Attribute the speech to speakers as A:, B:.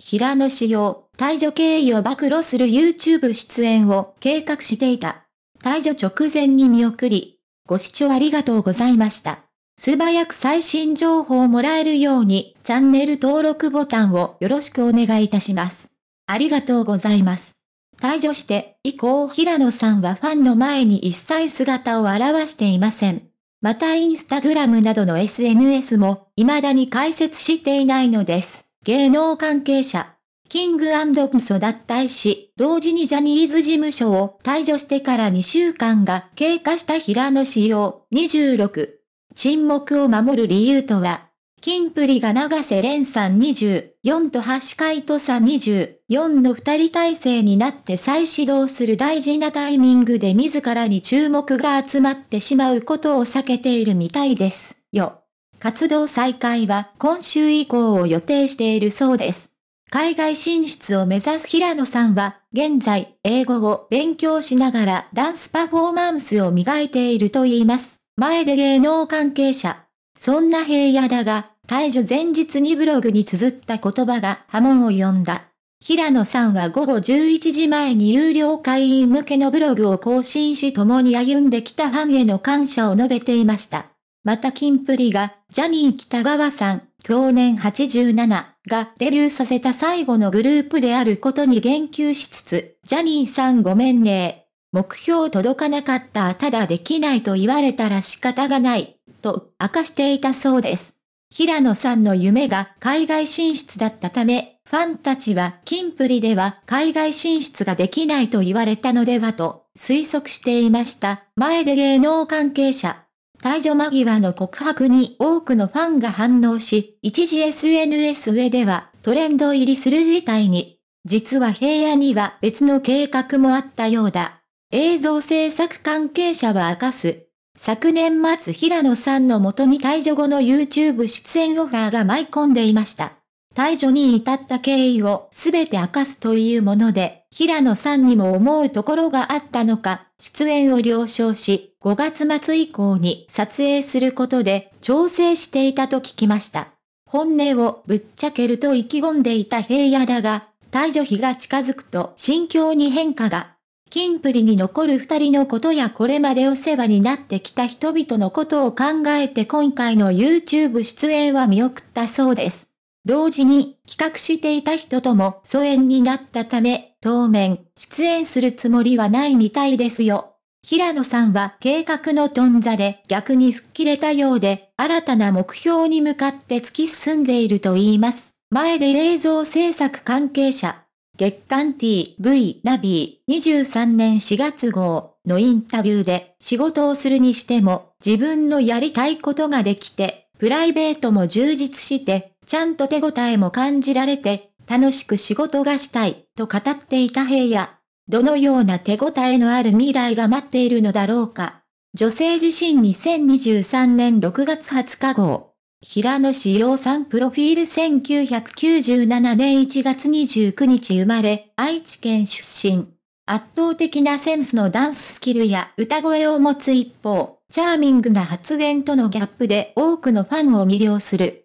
A: 平野紫耀、退場経緯を暴露する YouTube 出演を計画していた。退場直前に見送り、ご視聴ありがとうございました。素早く最新情報をもらえるように、チャンネル登録ボタンをよろしくお願いいたします。ありがとうございます。退場して、以降平野さんはファンの前に一切姿を現していません。またインスタグラムなどの SNS も、未だに解説していないのです。芸能関係者、キングプソ脱退し、同時にジャニーズ事務所を退場してから2週間が経過した平野紫耀、26。沈黙を守る理由とは、キンプリが長瀬廉さん24と橋海人さん24の二人体制になって再始動する大事なタイミングで自らに注目が集まってしまうことを避けているみたいですよ。活動再開は今週以降を予定しているそうです。海外進出を目指す平野さんは、現在、英語を勉強しながらダンスパフォーマンスを磨いていると言います。前で芸能関係者。そんな平野だが、解除前日にブログに綴った言葉が波紋を呼んだ。平野さんは午後11時前に有料会員向けのブログを更新し共に歩んできたファンへの感謝を述べていました。またキンプリがジャニー北川さん、去年87がデビューさせた最後のグループであることに言及しつつ、ジャニーさんごめんね目標届かなかったただできないと言われたら仕方がない、と明かしていたそうです。平野さんの夢が海外進出だったため、ファンたちはキンプリでは海外進出ができないと言われたのではと推測していました。前で芸能関係者、退場間際の告白に多くのファンが反応し、一時 SNS 上ではトレンド入りする事態に。実は平野には別の計画もあったようだ。映像制作関係者は明かす。昨年末平野さんの元に退場後の YouTube 出演オファーが舞い込んでいました。退場に至った経緯を全て明かすというもので、平野さんにも思うところがあったのか、出演を了承し、5月末以降に撮影することで調整していたと聞きました。本音をぶっちゃけると意気込んでいた平野だが、退場日が近づくと心境に変化が。金プリに残る二人のことやこれまでお世話になってきた人々のことを考えて今回の YouTube 出演は見送ったそうです。同時に企画していた人とも疎遠になったため、当面、出演するつもりはないみたいですよ。平野さんは計画の頓挫で逆に吹っ切れたようで、新たな目標に向かって突き進んでいると言います。前で映像制作関係者、月刊 TV ナビ23年4月号のインタビューで、仕事をするにしても自分のやりたいことができて、プライベートも充実して、ちゃんと手応えも感じられて、楽しく仕事がしたい、と語っていた平野。どのような手応えのある未来が待っているのだろうか。女性自身2023年6月20日号。平野志陽さんプロフィール1997年1月29日生まれ、愛知県出身。圧倒的なセンスのダンススキルや歌声を持つ一方、チャーミングな発言とのギャップで多くのファンを魅了する。